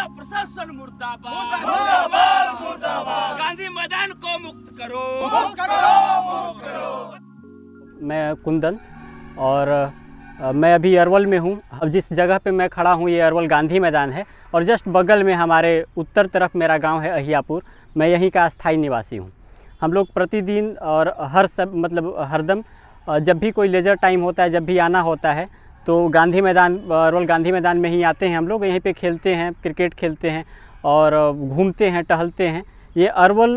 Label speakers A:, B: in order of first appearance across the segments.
A: जिला प्रशासन मुर्दाबाद मुर्दाबाद गांधी मैदान को मुक्त
B: करो मुक्त करो मुक्त करो
C: मैं कुंदन और मैं अभी अरवल में हूँ अब जिस जगह पे मैं खड़ा हूँ ये अरवल गांधी मैदान है और जस्ट बगल में हमारे उत्तर तरफ मेरा गांव है अहियापुर मैं यहीं का स्थायी निवासी हूँ हम लोग प्रतिदिन और हर सब मतलब हरदम जब भी कोई लेजर टाइम होता है जब भी आना होता है तो गांधी मैदान रोल गांधी मैदान में ही आते हैं हम लोग यहीं पे खेलते हैं क्रिकेट खेलते हैं और घूमते हैं टहलते हैं ये अरवल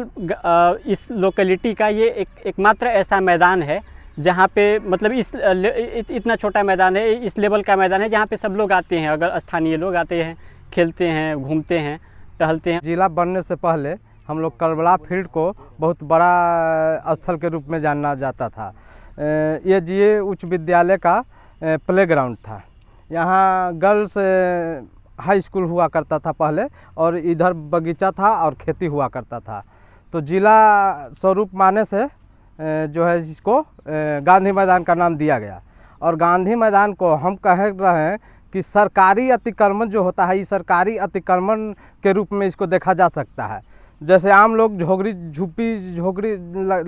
C: इस लोकेलिटी का ये एक एकमात्र ऐसा मैदान है जहाँ पे मतलब इस इतना छोटा मैदान है इस लेवल का मैदान है जहाँ पे सब लोग आते हैं अगर स्थानीय लोग आते हैं खेलते
B: हैं घूमते हैं टहलते हैं जिला बनने से पहले हम लोग करबला फील्ड को बहुत बड़ा स्थल के रूप में जाना जाता था ये जी उच्च विद्यालय का प्लेग्राउंड था यहाँ गर्ल्स हाई स्कूल हुआ करता था पहले और इधर बगीचा था और खेती हुआ करता था तो जिला स्वरूप माने से जो है इसको गांधी मैदान का नाम दिया गया और गांधी मैदान को हम कह रहे हैं कि सरकारी अतिक्रमण जो होता है ये सरकारी अतिक्रमण के रूप में इसको देखा जा सकता है जैसे आम लोग झोगरी झुप्पी झोगरी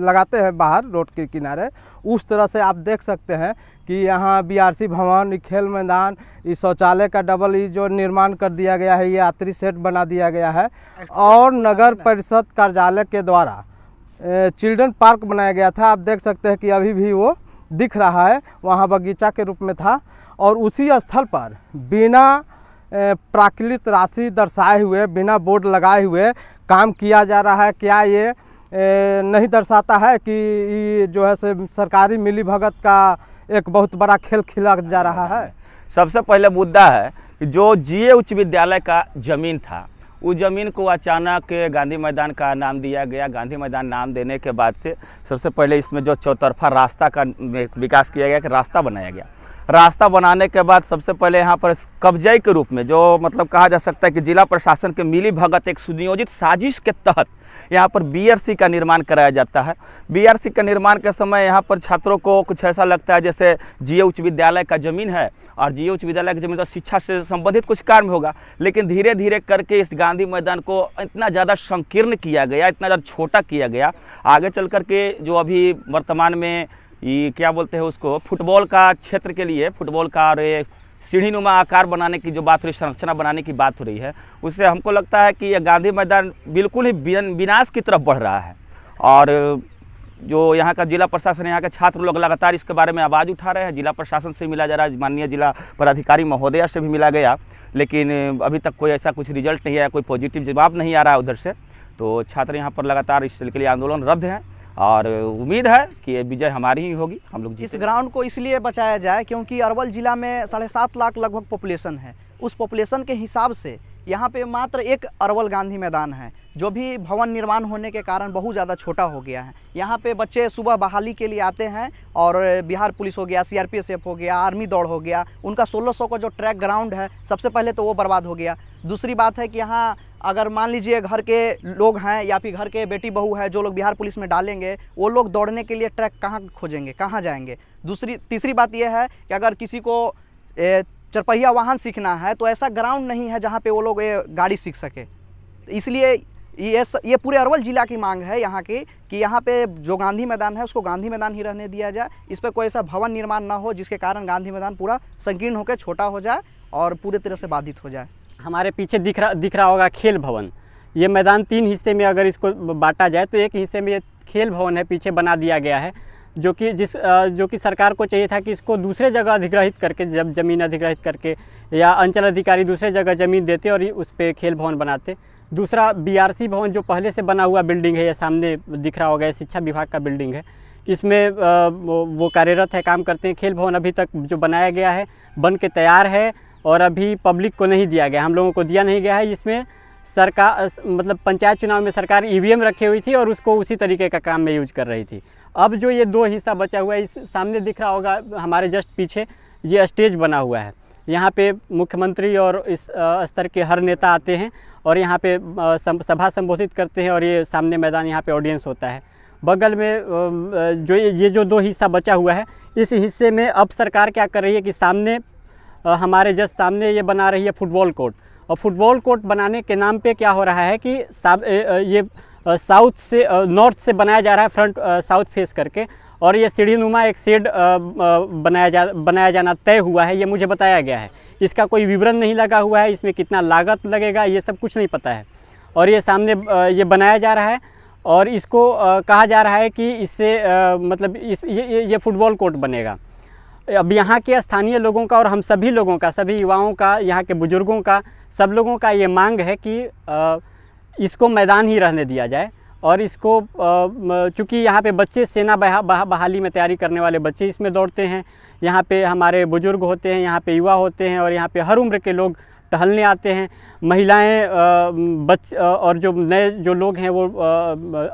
B: लगाते हैं बाहर रोड के किनारे उस तरह से आप देख सकते हैं कि यहाँ बीआरसी भवन खेल मैदान इस शौचालय का डबल ई जो निर्माण कर दिया गया है ये यात्री सेट बना दिया गया है और नगर परिषद कार्यालय के द्वारा चिल्ड्रन पार्क बनाया गया था आप देख सकते हैं कि अभी भी वो दिख रहा है वहाँ बगीचा के रूप में था और उसी स्थल पर बिना प्राकृत राशि दर्शाए हुए बिना बोर्ड लगाए हुए काम किया जा रहा है क्या ये नहीं दर्शाता है कि जो है से सरकारी मिली भगत का एक बहुत बड़ा खेल खिला जा रहा है
A: सबसे पहले मुद्दा है कि जो जीए उच्च विद्यालय का जमीन था उस ज़मीन को अचानक गांधी मैदान का नाम दिया गया गांधी मैदान नाम देने के बाद से सबसे पहले इसमें जो चौतरफा रास्ता का विकास किया गया कि रास्ता बनाया गया रास्ता बनाने के बाद सबसे पहले यहाँ पर कब्जे के रूप में जो मतलब कहा जा सकता है कि जिला प्रशासन के मिली भगत एक सुनियोजित साजिश के तहत यहाँ पर बीआरसी का निर्माण कराया जाता है बीआरसी का निर्माण के समय यहाँ पर छात्रों को कुछ ऐसा लगता है जैसे जी उच्च विद्यालय का ज़मीन है और जीए उच्च विद्यालय की जमीन तो शिक्षा से संबंधित कुछ कार्य होगा लेकिन धीरे धीरे करके इस गांधी मैदान को इतना ज़्यादा संकीर्ण किया गया इतना ज़्यादा छोटा किया गया आगे चल करके जो अभी वर्तमान में ये क्या बोलते हैं उसको फुटबॉल का क्षेत्र के लिए फुटबॉल का और ये सीढ़ी नुमा आकार बनाने की जो बात हो रही संरचना बनाने की बात हो रही है उससे हमको लगता है कि यह गांधी मैदान बिल्कुल ही विनाश की तरफ बढ़ रहा है और जो यहाँ का जिला प्रशासन यहाँ के छात्र लोग लगातार इसके बारे में आवाज़ उठा रहे हैं जिला प्रशासन से मिला जा रहा है माननीय जिला पदाधिकारी महोदया से भी मिला गया लेकिन अभी तक कोई ऐसा कुछ रिजल्ट नहीं आया कोई पॉजिटिव जवाब नहीं आ रहा है उधर से तो छात्र यहाँ पर लगातार इस के लिए आंदोलन रद्द हैं और उम्मीद है कि ये विजय हमारी ही होगी हम लोग इस
D: ग्राउंड को इसलिए बचाया जाए क्योंकि अरवल ज़िला में साढ़े सात लाख लगभग पॉपुलेशन है उस पॉपुलेशन के हिसाब से यहाँ पे मात्र एक अरवल गांधी मैदान है जो भी भवन निर्माण होने के कारण बहुत ज़्यादा छोटा हो गया है यहाँ पे बच्चे सुबह बहाली के लिए आते हैं और बिहार पुलिस हो गया सीआरपीएसएफ हो गया आर्मी दौड़ हो गया उनका 1600 का जो ट्रैक ग्राउंड है सबसे पहले तो वो बर्बाद हो गया दूसरी बात है कि यहाँ अगर मान लीजिए घर के लोग हैं या फिर घर के बेटी बहू है जो लोग बिहार पुलिस में डालेंगे वो लोग दौड़ने के लिए ट्रैक कहाँ खोजेंगे कहाँ जाएंगे दूसरी तीसरी बात यह है कि अगर किसी को चरपहिया वाहन सीखना है तो ऐसा ग्राउंड नहीं है जहाँ पे वो लोग गाड़ी सीख सके इसलिए ये ये पूरे अरवल ज़िला की मांग है यहाँ की कि यहाँ पे जो गांधी मैदान है उसको गांधी मैदान ही रहने दिया जाए इस पर कोई ऐसा भवन निर्माण ना हो जिसके कारण गांधी मैदान पूरा संकीर्ण होकर छोटा हो जाए और पूरे तरह से बाधित हो जाए
C: हमारे पीछे दिख रहा दिख रहा होगा खेल भवन ये मैदान तीन हिस्से में अगर इसको बांटा जाए तो एक हिस्से में ये खेल भवन है पीछे बना दिया गया है जो कि जिस जो कि सरकार को चाहिए था कि इसको दूसरे जगह अधिग्रहित करके जब जमीन अधिग्रहित करके या अंचल अधिकारी दूसरे जगह ज़मीन देते और उस पर खेल भवन बनाते दूसरा बीआरसी भवन जो पहले से बना हुआ बिल्डिंग है या सामने दिख रहा होगा शिक्षा विभाग का बिल्डिंग है इसमें वो कार्यरत है काम करते हैं खेल भवन अभी तक जो बनाया गया है बन के तैयार है और अभी पब्लिक को नहीं दिया गया हम लोगों को दिया नहीं गया है इसमें सरकार मतलब पंचायत चुनाव में सरकार ई e रखी हुई थी और उसको उसी तरीके का काम में यूज कर रही थी अब जो ये दो हिस्सा बचा हुआ है इस सामने दिख रहा होगा हमारे जस्ट पीछे ये स्टेज बना हुआ है यहाँ पे मुख्यमंत्री और इस स्तर के हर नेता आते हैं और यहाँ पे सभा संबोधित करते हैं और ये सामने मैदान यहाँ पे ऑडियंस होता है बगल में जो ये जो दो हिस्सा बचा हुआ है इस हिस्से में अब सरकार क्या कर रही है कि सामने हमारे जस्ट सामने ये बना रही है फुटबॉल कोर्ट और फुटबॉल कोर्ट बनाने के नाम पे क्या हो रहा है कि ये साउथ से नॉर्थ से बनाया जा रहा है फ्रंट साउथ फेस करके और ये सीढ़ी नुमा एक शेड बनाया जा बनाया जाना तय हुआ है ये मुझे बताया गया है इसका कोई विवरण नहीं लगा हुआ है इसमें कितना लागत लगेगा ये सब कुछ नहीं पता है और ये सामने ये बनाया जा रहा है और इसको कहा जा रहा है कि इससे मतलब इस ये ये फुटबॉल कोर्ट बनेगा अब यहाँ के स्थानीय लोगों का और हम सभी लोगों का सभी युवाओं का यहाँ के बुज़ुर्गों का सब लोगों का ये मांग है कि इसको मैदान ही रहने दिया जाए और इसको चूँकि यहाँ पे बच्चे सेना बहा, बहा, बहाली में तैयारी करने वाले बच्चे इसमें दौड़ते हैं यहाँ पे हमारे बुज़ुर्ग होते हैं यहाँ पे युवा होते हैं और यहाँ पे हर उम्र के लोग टहलने आते हैं महिलाएं बच और जो नए जो लोग हैं वो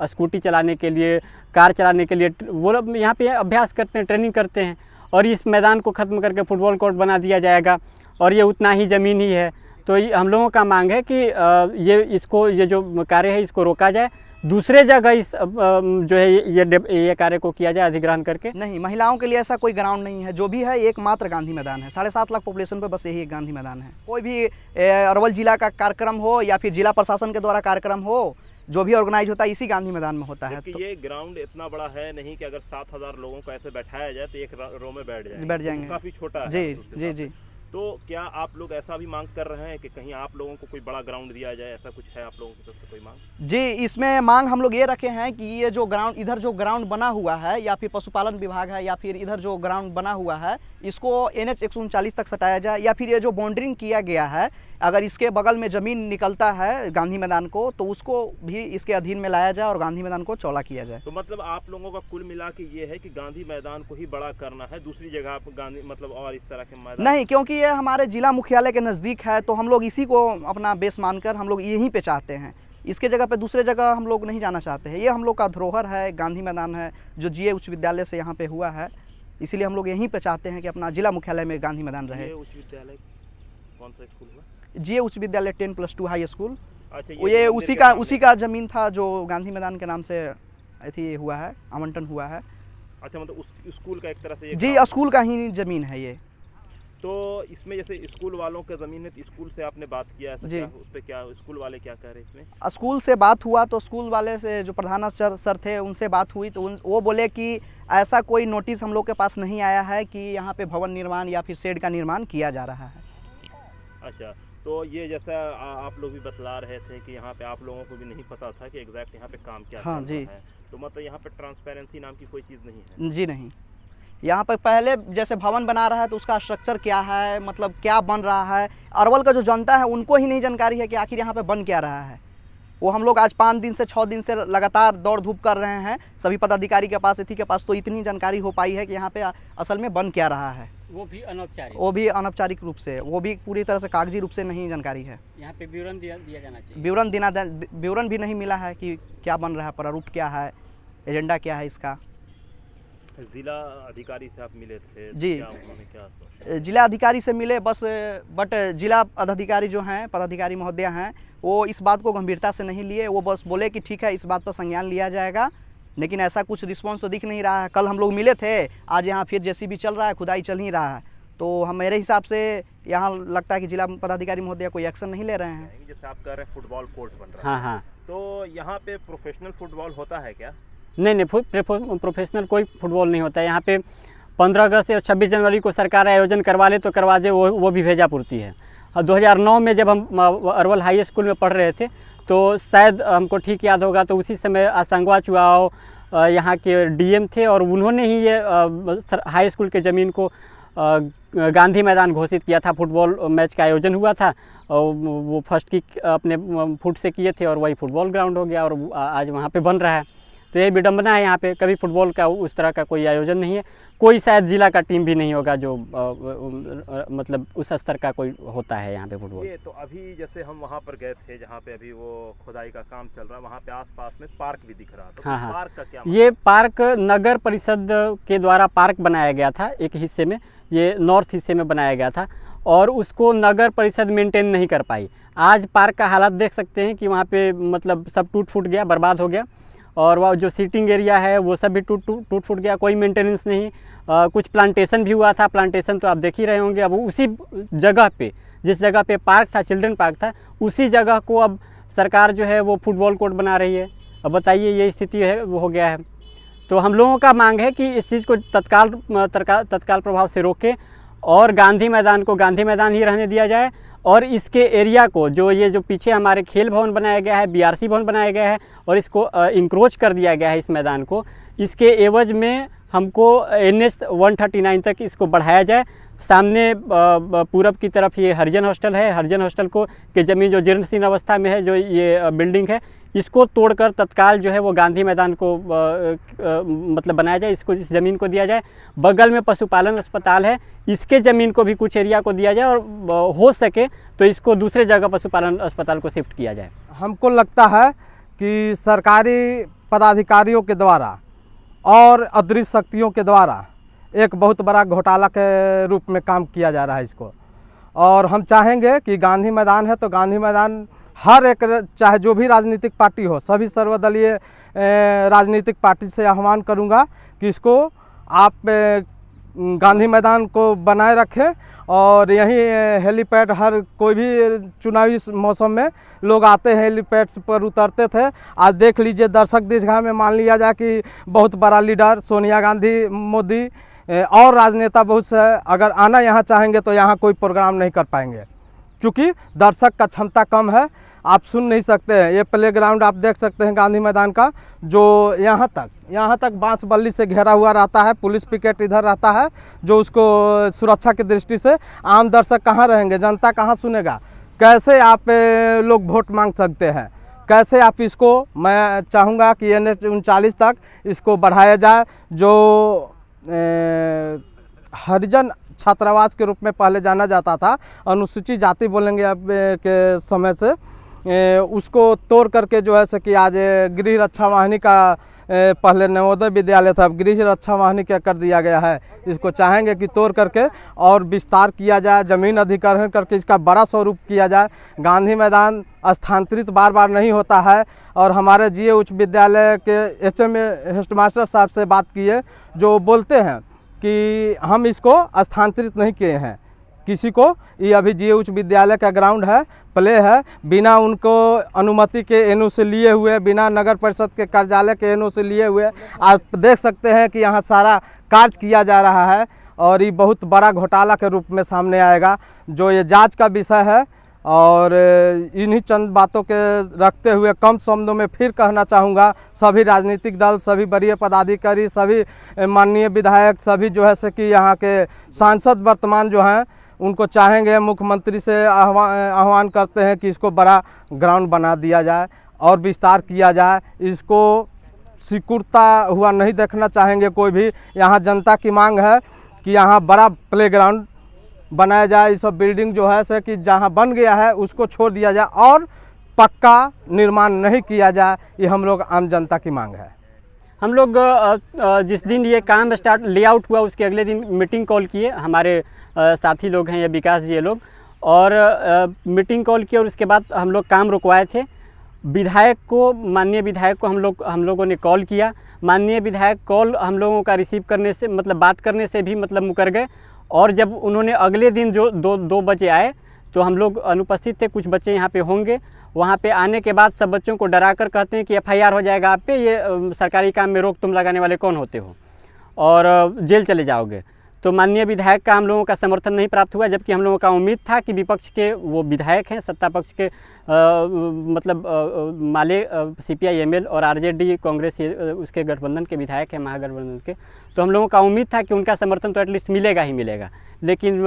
C: स्कूटी चलाने के लिए कार चलाने के लिए वो यहाँ पे अभ्यास करते हैं ट्रेनिंग करते हैं और इस मैदान को ख़त्म करके फुटबॉल कोर्ट बना दिया जाएगा और ये उतना ही ज़मीन ही है तो हम लोगों का मांग है कि ये इसको ये जो कार्य है इसको रोका जाए दूसरे जगह इस जो
D: है ये ये कार्य को किया जाए अधिग्रहण करके नहीं महिलाओं के लिए ऐसा कोई ग्राउंड नहीं है जो भी है एकमात्र गांधी मैदान है साढ़े सात लाख पॉपुलेशन पर बस यही एक गांधी मैदान है कोई भी अरवल जिला का कार्यक्रम हो या फिर जिला प्रशासन के द्वारा कार्यक्रम हो जो भी ऑर्गेनाइज होता है इसी गांधी मैदान में होता है तो
E: ये ग्राउंड इतना बड़ा है नहीं कि अगर सात हजार लोगों को ऐसे बैठाया जाए तो एक रो में बैठ जाए बैठ जाएंगे तो काफी छोटा जी तो जी जी तो क्या आप लोग ऐसा भी मांग कर रहे हैं कि कहीं आप लोगों को कोई बड़ा ग्राउंड दिया जाए ऐसा कुछ है आप लोगों की तरफ से कोई मांग
D: जी इसमें मांग हम लोग ये रखे हैं कि ये जो ग्राउंड इधर जो ग्राउंड बना हुआ है या फिर पशुपालन विभाग है या फिर इधर जो ग्राउंड बना हुआ है इसको एन एच तक सटाया जाए या फिर ये जो बाउंड्रिंग किया गया है अगर इसके बगल में ज़मीन निकलता है गांधी मैदान को तो उसको भी इसके अधीन में लाया जाए और गांधी मैदान को चौला किया जाए तो
E: मतलब आप लोगों का कुल मिला के ये है कि गांधी मैदान को ही बड़ा करना है दूसरी जगह आप गांधी मतलब और इस तरह के मैदान नहीं क्योंकि
D: ये हमारे ज़िला मुख्यालय के नज़दीक है तो हम लोग इसी को अपना बेस मानकर हम लोग यहीं पे चाहते हैं इसके जगह पे दूसरे जगह हम लोग नहीं जाना चाहते हैं ये हम लोग का धरोहर है गांधी मैदान है जो जीए उच्च विद्यालय से यहाँ पे हुआ है इसीलिए हम लोग यहीं पे चाहते हैं कि अपना जिला मुख्यालय में गांधी मैदान रहे
E: उच्च विद्यालय कौन सा स्कूल हुआ
D: जीए उच्च विद्यालय ten plus two high school
E: अच्छा ये, ये उसी का
D: उसी का ज़मीन था जो गांधी मैदान के नाम से अथी हुआ है आवंटन हुआ है
E: अच्छा मतलब उस स्कूल का एक तरह से जी स्कूल
D: का ही ज़मीन है ये
E: तो इसमें जैसे स्कूल वालों का ज़मीन है स्कूल से आपने बात किया ऐसा क्या उस पर क्या स्कूल वाले क्या कह रहे हैं इसमें
D: स्कूल से बात हुआ तो स्कूल वाले से जो प्रधान सर सर थे उनसे बात हुई तो उन वो बोले कि ऐसा कोई नोटिस हम लोग के पास नहीं आया है कि यहाँ पे भवन निर्माण या फिर शेड का निर्माण किया जा रहा है
E: अच्छा तो ये जैसा आ, आप लोग भी बतला रहे थे कि यहाँ पे आप लोगों को भी नहीं पता था कि एग्जैक्ट यहाँ पे काम क्या हाँ, जी है तो मतलब यहाँ पे ट्रांसपेरेंसी नाम की कोई चीज़ नहीं
D: है जी नहीं यहाँ पर पहले जैसे भवन बना रहा है तो उसका स्ट्रक्चर क्या है मतलब क्या बन रहा है अरवल का जो जनता है उनको ही नहीं जानकारी है कि आखिर यहाँ पर बन क्या रहा है वो हम लोग आज पाँच दिन से छः दिन से लगातार दौड़ धूप कर रहे हैं सभी पदाधिकारी के पास इथी के पास तो इतनी जानकारी हो पाई है कि यहाँ पे असल में बन क्या रहा है
C: वो भी अनौपचारिक वो भी
D: अनौपचारिक रूप से वो भी पूरी तरह से कागजी रूप से नहीं जानकारी है
C: यहाँ पे विवरण दिया दिया जाना चाहिए
D: विवरण देना विवरण भी नहीं मिला है कि क्या बन रहा है प्रारूप क्या है एजेंडा क्या है इसका
E: जिला अधिकारी से आप मिले थे तो जी क्या क्या
D: जिला अधिकारी से मिले बस बट जिला पदाधिकारी जो हैं पदाधिकारी महोदय हैं वो इस बात को गंभीरता से नहीं लिए वो बस बोले कि ठीक है इस बात पर संज्ञान लिया जाएगा लेकिन ऐसा कुछ रिस्पॉन्स तो दिख नहीं रहा है कल हम लोग मिले थे आज यहाँ फिर जैसी भी चल रहा है खुदाई चल ही रहा है तो हम मेरे हिसाब से यहाँ लगता है कि जिला पदाधिकारी महोदय कोई एक्शन नहीं ले रहे हैं जैसे आप
E: कह रहे हैं फुटबॉल कोर्ट बन रहा है हाँ हाँ तो यहाँ पे प्रोफेशनल फुटबॉल होता है क्या
D: नहीं
C: नहीं प्रोफेशनल कोई फुटबॉल नहीं होता है यहाँ पे पंद्रह अगस्त और छब्बीस जनवरी को सरकार आयोजन करवा ले तो करवा दे वो वो भी भेजा पूर्ति है और 2009 में जब हम अरवल हाई स्कूल में पढ़ रहे थे तो शायद हमको ठीक याद होगा तो उसी समय आसंगवा चुआव यहाँ के डीएम थे और उन्होंने ही ये हाई स्कूल के ज़मीन को गांधी मैदान घोषित किया था फुटबॉल मैच का आयोजन हुआ था और वो फर्स्ट किक अपने फुट से किए थे और वही फुटबॉल ग्राउंड हो गया और आज वहाँ पे बन रहा है तो ये विडम्बना है यहाँ पे कभी फुटबॉल का उस तरह का कोई आयोजन नहीं है कोई शायद ज़िला का टीम भी नहीं होगा जो आ, मतलब उस स्तर का कोई होता है यहाँ पे फुटबॉल
E: तो अभी जैसे हम वहाँ पर गए थे जहाँ पे अभी वो खुदाई का काम चल रहा है वहाँ पे आसपास में पार्क भी दिख रहा था तो हाँ हाँ पार्क का क्या मतलब? ये
C: पार्क नगर परिषद के द्वारा पार्क बनाया गया था एक हिस्से में ये नॉर्थ हिस्से में बनाया गया था और उसको नगर परिषद मेंटेन नहीं कर पाई आज पार्क का हालात देख सकते हैं कि वहाँ पे मतलब सब टूट फूट गया बर्बाद हो गया और वह जो सीटिंग एरिया है वो सब भी टूट टूट टूट फूट गया कोई मेंटेनेंस नहीं आ, कुछ प्लांटेशन भी हुआ था प्लांटेशन तो आप देख ही रहे होंगे अब उसी जगह पे जिस जगह पे पार्क था चिल्ड्रन पार्क था उसी जगह को अब सरकार जो है वो फुटबॉल कोर्ट बना रही है अब बताइए ये स्थिति है वो हो गया है तो हम लोगों का मांग है कि इस चीज़ को तत्काल तत्काल प्रभाव से रोकें और गांधी मैदान को गांधी मैदान ही रहने दिया जाए और इसके एरिया को जो ये जो पीछे हमारे खेल भवन बनाया गया है बीआरसी भवन बनाया गया है और इसको इंक्रोच कर दिया गया है इस मैदान को इसके एवज में हमको एन एस तक इसको बढ़ाया जाए सामने पूरब की तरफ ये हरिजन हॉस्टल है हरिजन हॉस्टल को के ज़मीन जो जीर्ण सीन अवस्था में है जो ये बिल्डिंग है इसको तोड़कर तत्काल जो है वो गांधी मैदान को आ, आ, मतलब बनाया जाए इसको इस ज़मीन को दिया जाए बगल में पशुपालन अस्पताल है इसके ज़मीन को भी कुछ एरिया को दिया जाए और हो सके तो इसको दूसरे जगह पशुपालन अस्पताल को शिफ्ट किया जाए
B: हमको लगता है कि सरकारी पदाधिकारियों के द्वारा और अदृश्य शक्तियों के द्वारा एक बहुत बड़ा घोटाला के रूप में काम किया जा रहा है इसको और हम चाहेंगे कि गांधी मैदान है तो गांधी मैदान हर एक चाहे जो भी राजनीतिक पार्टी हो सभी सर्वदलीय राजनीतिक पार्टी से आह्वान करूंगा कि इसको आप गांधी मैदान को बनाए रखें और यहीं हेलीपैड हर कोई भी चुनावी मौसम में लोग आते हैं हेलीपैड पर उतरते थे आज देख लीजिए दर्शक दिशा में मान लिया जाए कि बहुत बड़ा लीडर सोनिया गांधी मोदी और राजनेता बहुत से अगर आना यहाँ चाहेंगे तो यहाँ कोई प्रोग्राम नहीं कर पाएंगे चूँकि दर्शक का क्षमता कम है आप सुन नहीं सकते हैं ये प्ले ग्राउंड आप देख सकते हैं गांधी मैदान का जो यहाँ तक यहाँ तक बांस बल्ली से घेरा हुआ रहता है पुलिस पिकेट इधर रहता है जो उसको सुरक्षा की दृष्टि से आम दर्शक कहाँ रहेंगे जनता कहाँ सुनेगा कैसे आप लोग वोट मांग सकते हैं कैसे आप इसको मैं चाहूँगा कि एन एच उनचालीस तक इसको बढ़ाया जाए जो हरिजन छात्रावास के रूप में पहले जाना जाता था अनुसूचित जाति बोलेंगे अब के समय से उसको तोड़ करके जो है सो कि आज गृह रक्षा वाहिनी का पहले नवोदय विद्यालय था अब गृह रक्षा वाहिनी क्या कर दिया गया है इसको चाहेंगे कि तोड़ करके और विस्तार किया जाए जमीन अधिग्रहण करके इसका बड़ा स्वरूप किया जाए गांधी मैदान स्थानांतरित बार बार नहीं होता है और हमारे जी उच्च विद्यालय के एच एम हेड मास्टर साहब से बात किए जो बोलते हैं कि हम इसको स्थानांतरित नहीं किए हैं किसी को ये अभी जी उच्च विद्यालय का ग्राउंड है प्ले है बिना उनको अनुमति के एन से लिए हुए बिना नगर परिषद के कार्यालय के एन से लिए हुए आप देख सकते हैं कि यहाँ सारा कार्य किया जा रहा है और ये बहुत बड़ा घोटाला के रूप में सामने आएगा जो ये जांच का विषय है और इन्हीं चंद बातों के रखते हुए कम शब्दों में फिर कहना चाहूँगा सभी राजनीतिक दल सभी वरीय पदाधिकारी सभी माननीय विधायक सभी जो है से कि यहाँ के सांसद वर्तमान जो हैं उनको चाहेंगे मुख्यमंत्री से आह्वान आह्वान करते हैं कि इसको बड़ा ग्राउंड बना दिया जाए और विस्तार किया जाए इसको सिकुड़ता हुआ नहीं देखना चाहेंगे कोई भी यहाँ जनता की मांग है कि यहाँ बड़ा प्लेग्राउंड बनाया जाए ये सब बिल्डिंग जो है से कि जहाँ बन गया है उसको छोड़ दिया जाए और पक्का निर्माण नहीं किया जाए ये हम लोग आम जनता की मांग है हम लोग
C: जिस दिन ये काम स्टार्ट लेआउट हुआ उसके अगले दिन मीटिंग कॉल किए हमारे साथी लोग हैं ये विकास जी ये लोग और मीटिंग कॉल किए और उसके बाद हम लोग काम रुकवाए थे विधायक को माननीय विधायक को हम लोग हम लोगों ने कॉल किया माननीय विधायक कॉल हम लोगों का रिसीव करने से मतलब बात करने से भी मतलब मुकर गए और जब उन्होंने अगले दिन जो दो दो बजे आए तो हम लोग अनुपस्थित थे कुछ बच्चे यहाँ पे होंगे वहाँ पे आने के बाद सब बच्चों को डरा कर कहते हैं कि एफआईआर हो जाएगा आप पे ये सरकारी काम में रोक तुम लगाने वाले कौन होते हो और जेल चले जाओगे तो माननीय विधायक का हम लोगों का समर्थन नहीं प्राप्त हुआ जबकि हम लोगों का उम्मीद था कि विपक्ष के वो विधायक हैं सत्ता पक्ष के आ, मतलब आ, Maale C P I M L और आरजेडी कांग्रेस उसके गठबंधन के विधायक हैं महागठबंधन के तो हम लोगों का उम्मीद था कि उनका समर्थन तो एटलीस्ट मिलेगा ही मिलेगा लेकिन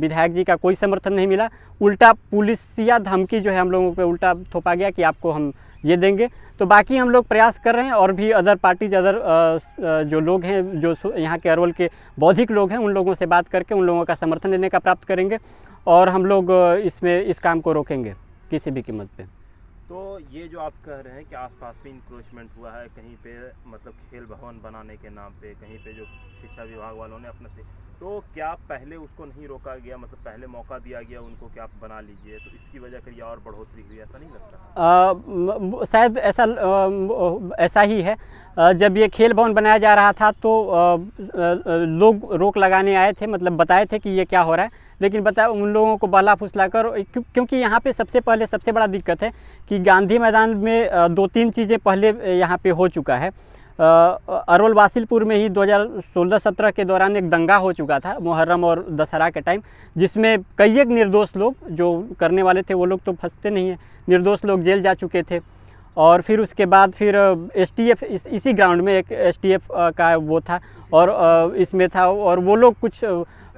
C: विधायक जी का कोई समर्थन नहीं मिला उल्टा पुलिसिया धमकी जो है हम लोगों पर उल्टा थोपा गया कि आपको हम ये देंगे तो बाकी हम लोग प्रयास कर रहे हैं और भी अदर पार्टीज अदर जो लोग हैं जो यहाँ के अरवल के बौद्धिक लोग हैं उन लोगों से बात करके उन लोगों का समर्थन लेने का प्राप्त करेंगे और हम लोग uh, इसमें इस काम को रोकेंगे किसी भी कीमत पे
E: तो ये जो आप कह रहे हैं कि आसपास पे इंक्रोचमेंट हुआ है कहीं पे मतलब खेल भवन बनाने के नाम पे कहीं पे जो शिक्षा विभाग वालों ने अपना तो क्या पहले उसको नहीं रोका गया मतलब पहले मौका दिया गया उनको कि आप बना लीजिए तो इसकी वजह करिए और बढ़ोतरी हुई ऐसा नहीं
C: लगता शायद ऐसा ऐसा ही है आ, जब ये खेल भवन बनाया जा रहा था तो आ, लोग रोक लगाने आए थे मतलब बताए थे कि ये क्या हो रहा है लेकिन बताया उन लोगों को बहला फुसला कर क्यों, क्योंकि यहाँ पे सबसे पहले सबसे बड़ा दिक्कत है कि गांधी मैदान में दो तीन चीज़ें पहले यहाँ पे हो चुका है अरवल वासिलपुर में ही 2016-17 के दौरान एक दंगा हो चुका था मुहर्रम और दशहरा के टाइम जिसमें कई एक निर्दोष लोग जो करने वाले थे वो लोग तो फंसते नहीं हैं निर्दोष लोग जेल जा चुके थे और फिर उसके बाद फिर एस टी एफ इस, इसी ग्राउंड में एक एस टी एफ का वो था और इसमें था और वो लोग कुछ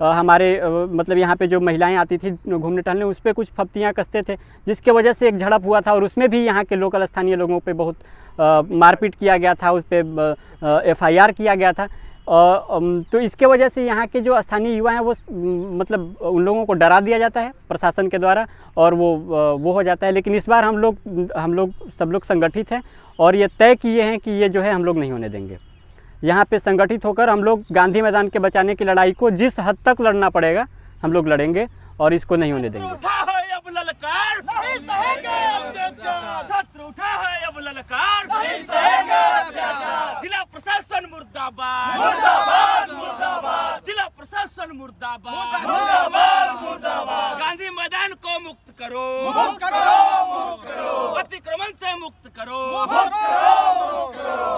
C: हमारे मतलब यहाँ पे जो महिलाएं आती थी घूमने टहलने उस पर कुछ फप्तियाँ कसते थे जिसके वजह से एक झड़प हुआ था और उसमें भी यहाँ के लोकल स्थानीय लोगों पे बहुत मारपीट किया गया था उस पर एफ किया गया था तो इसके वजह से यहाँ के जो स्थानीय युवा हैं वो मतलब उन लोगों को डरा दिया जाता है प्रशासन के द्वारा और वो वो हो जाता है लेकिन इस बार हम लोग हम लोग सब लोग संगठित हैं और ये तय किए हैं कि ये जो है हम लोग नहीं होने देंगे यहाँ पे संगठित होकर हम लोग गांधी मैदान के बचाने की लड़ाई को जिस हद तक लड़ना पड़ेगा हम लोग लड़ेंगे और इसको नहीं होने देंगे
B: अब ललकार
A: शत्रु उठा है अब ललकार जिला प्रशासन मुर्दाबाद मुर्दाबाद जिला प्रशासन मुर्दाबाद मुर्दाबाद मुर्दाबाद गांधी मैदान को मुक्त करो करो अतिक्रमण से मुक्त करो मुक्त करो